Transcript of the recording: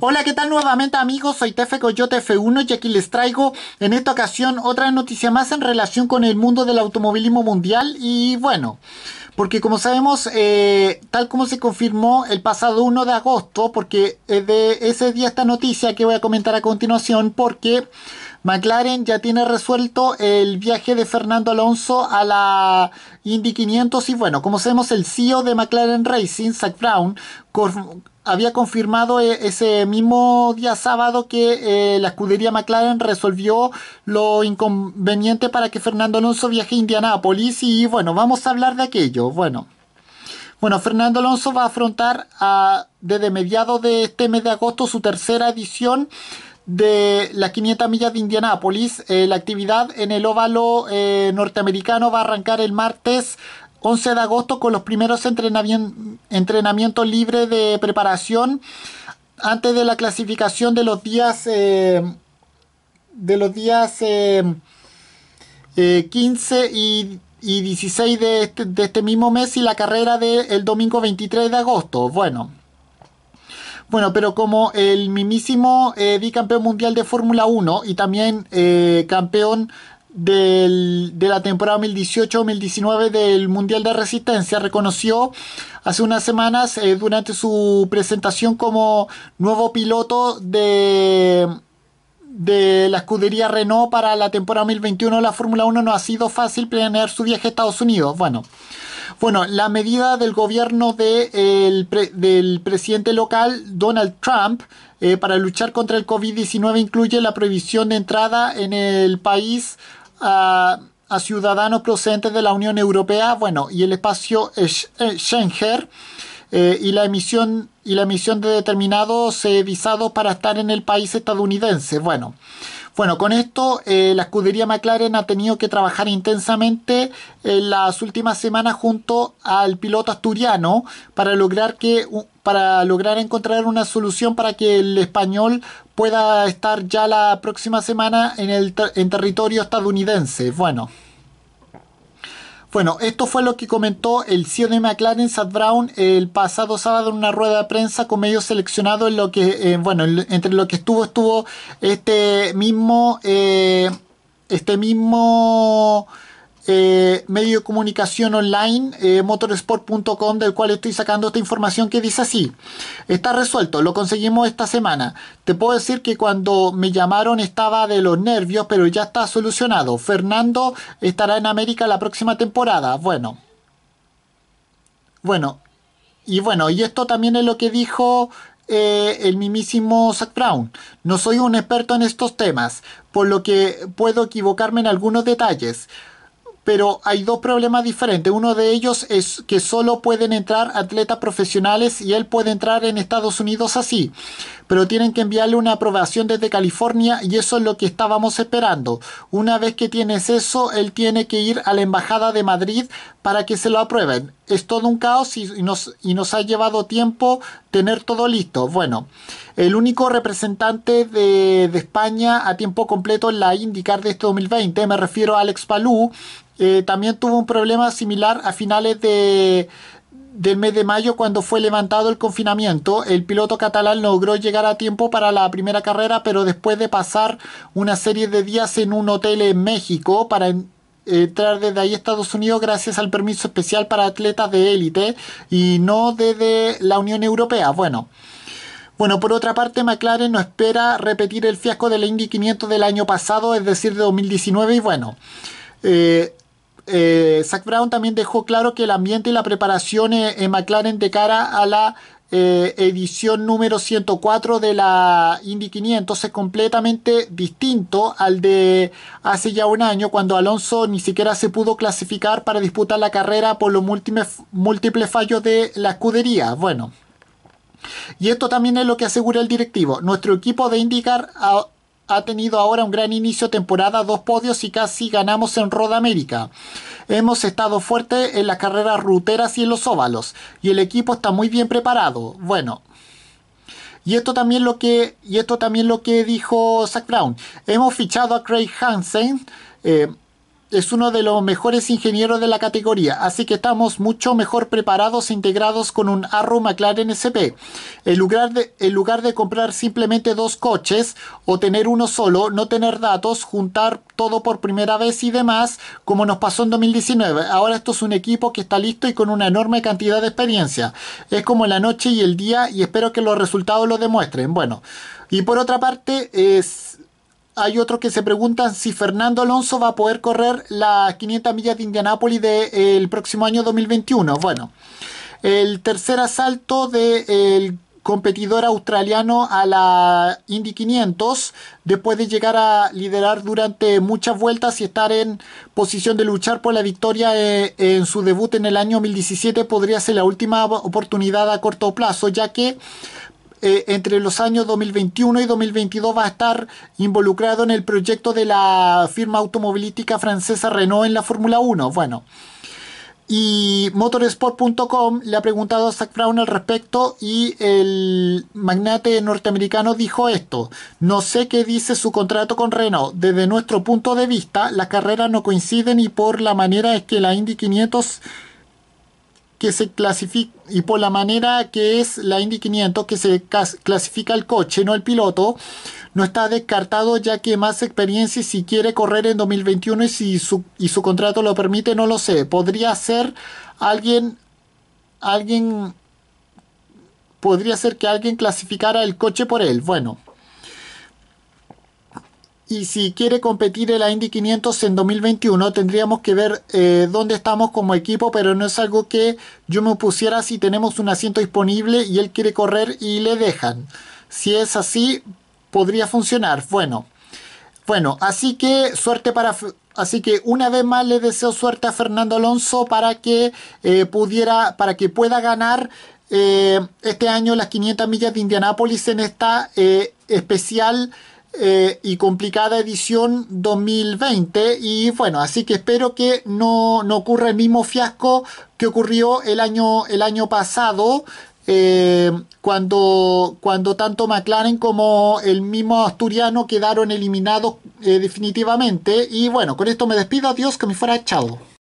Hola, ¿qué tal nuevamente amigos? Soy Tefe Coyote F1 y aquí les traigo en esta ocasión otra noticia más en relación con el mundo del automovilismo mundial y bueno, porque como sabemos, eh, tal como se confirmó el pasado 1 de agosto, porque es eh, de ese día esta noticia que voy a comentar a continuación, porque McLaren ya tiene resuelto el viaje de Fernando Alonso a la Indy 500 y bueno, como sabemos el CEO de McLaren Racing, Zach Brown, había confirmado eh, ese mismo día sábado que eh, la escudería McLaren resolvió lo inconveniente para que Fernando Alonso viaje a Indianápolis y bueno, vamos a hablar de aquello. Bueno, bueno Fernando Alonso va a afrontar desde mediados de este mes de agosto su tercera edición de las 500 millas de Indianápolis. Eh, la actividad en el óvalo norteamericano va a arrancar el martes 11 de agosto con los primeros entrenamientos libres de preparación antes de la clasificación de los días eh, de los días 15 eh, eh, y, 16 este, de este, mismo mes y la carrera del domingo 23 de agosto. Bueno, bueno, pero como el mismísimo bicampeón mundial de Fórmula 1 y también campeón de la temporada 2018-2019 del Mundial de Resistencia. Reconoció hace unas semanas eh, durante su presentación como nuevo piloto de, de la escudería Renault para la temporada 2021 la Fórmula 1. No ha sido fácil planear su viaje a Estados Unidos. Bueno. Bueno, la medida del gobierno de, del presidente local Donald Trump eh, para luchar contra el COVID-19 incluye la prohibición de entrada en el país a, ciudadanos procedentes de la Unión Europea, bueno, y el espacio eh, Schengen eh, y la emisión y la emisión de determinados visados para estar en el país estadounidense. Bueno, bueno, con esto eh, la escudería McLaren ha tenido que trabajar intensamente en las últimas semanas junto al piloto asturiano para lograr que para lograr encontrar una solución para que el español pueda estar ya la próxima semana en el en territorio estadounidense. Bueno, bueno, esto fue lo que comentó el CEO de McLaren, Sad Brown, el pasado sábado en una rueda de prensa con medios seleccionados en lo que, eh, bueno, entre lo que estuvo, estuvo este mismo, eh, este mismo... Eh, medio de comunicación online, eh, motorsport.com, del cual estoy sacando esta información que dice así. Está resuelto, lo conseguimos esta semana. Te puedo decir que cuando me llamaron estaba de los nervios, pero ya está solucionado. Fernando estará en América la próxima temporada. Bueno. Bueno. Y bueno, y esto también es lo que dijo eh, el mismísimo Zach Brown. No soy un experto en estos temas, por lo que puedo equivocarme en algunos detalles pero hay dos problemas diferentes. Uno de ellos es que solo pueden entrar atletas profesionales y él puede entrar en Estados Unidos así, pero tienen que enviarle una aprobación desde California y eso es lo que estábamos esperando. Una vez que tienes eso, él tiene que ir a la Embajada de Madrid para que se lo aprueben. Es todo un caos y, nos, nos ha llevado tiempo tener todo listo. Bueno, el único representante de, España a tiempo completo en la IndyCar de este 2020, me refiero a Alex Palou, eh, también tuvo un problema similar a finales del mes de mayo cuando fue levantado el confinamiento. El piloto catalán logró llegar a tiempo para la primera carrera, pero después de pasar una serie de días en un hotel en México para entrar desde ahí a Estados Unidos gracias al permiso especial para atletas de élite y no desde la Unión Europea. Bueno. Bueno, por otra parte, McLaren no espera repetir el fiasco del la Indy 500 del año pasado, es decir, de 2019, y bueno. Eh, eh, Zach Brown también dejó claro que el ambiente y la preparación eh, en McLaren de cara a la eh, edición número 104 de la Indy 500 es completamente distinto al de hace ya un año cuando Alonso ni siquiera se pudo clasificar para disputar la carrera por los múltiples, fallos de la escudería. Bueno, y esto también es lo que asegura el directivo. Nuestro equipo de IndyCar ha, ha tenido ahora un gran inicio de temporada, dos podios y casi ganamos en Roda América. Hemos estado fuerte en las carreras ruteras y en los óvalos, y el equipo está muy bien preparado. Bueno. Y esto también lo que, y esto también lo que dijo Zach Brown. Hemos fichado a Craig Hansen. Eh, es uno de los mejores ingenieros de la categoría, así que estamos mucho mejor preparados e integrados con un Arrow McLaren SP. En lugar, de, en lugar de comprar simplemente dos coches o tener uno solo, no tener datos, juntar todo por primera vez y demás, como nos pasó en 2019. Ahora esto es un equipo que está listo y con una enorme cantidad de experiencia. Es como la noche y el día y espero que los resultados lo demuestren. Bueno, y por otra parte, es hay otros que se preguntan si Fernando Alonso va a poder correr las 500 millas de Indianápolis del de, eh, próximo año 2021. Bueno, el tercer asalto del competidor australiano a la Indy 500, después de llegar a liderar durante muchas vueltas y estar en posición de luchar por la victoria eh, en su debut en el año 2017, podría ser la última oportunidad a corto plazo, ya que eh, entre los años 2021 y 2022 va a estar involucrado en el proyecto de la firma automovilística francesa Renault en la Fórmula 1. Bueno, y motorsport.com le ha preguntado a Zach Brown al respecto y el magnate norteamericano dijo esto. No sé qué dice su contrato con Renault. Desde nuestro punto de vista, las carreras no coinciden y por la manera es que la Indy 500 que se clasifica y por la manera que es la Indy 500 que se clasifica el coche, no el piloto, no está descartado ya que más experiencia si quiere correr en 2021 y si su, y su contrato lo permite, no lo sé. Podría ser alguien, alguien, podría ser que alguien clasificara el coche por él. Bueno, y si quiere competir en la Indy 500 en 2021, tendríamos que ver eh, dónde estamos como equipo, pero no es algo que yo me pusiera si tenemos un asiento disponible y él quiere correr y le dejan. Si es así, podría funcionar. Bueno, bueno, así que suerte para Así que una vez más le deseo suerte a Fernando Alonso para que eh, pudiera, para que pueda ganar eh, este año las 500 millas de Indianápolis en esta especial eh, y complicada edición 2020 y bueno, así que espero que no, no ocurra el mismo fiasco que ocurrió el año, el año pasado eh, cuando, cuando tanto McLaren como el mismo asturiano quedaron eliminados eh, definitivamente y bueno, con esto me despido, adiós, que me fuera, echado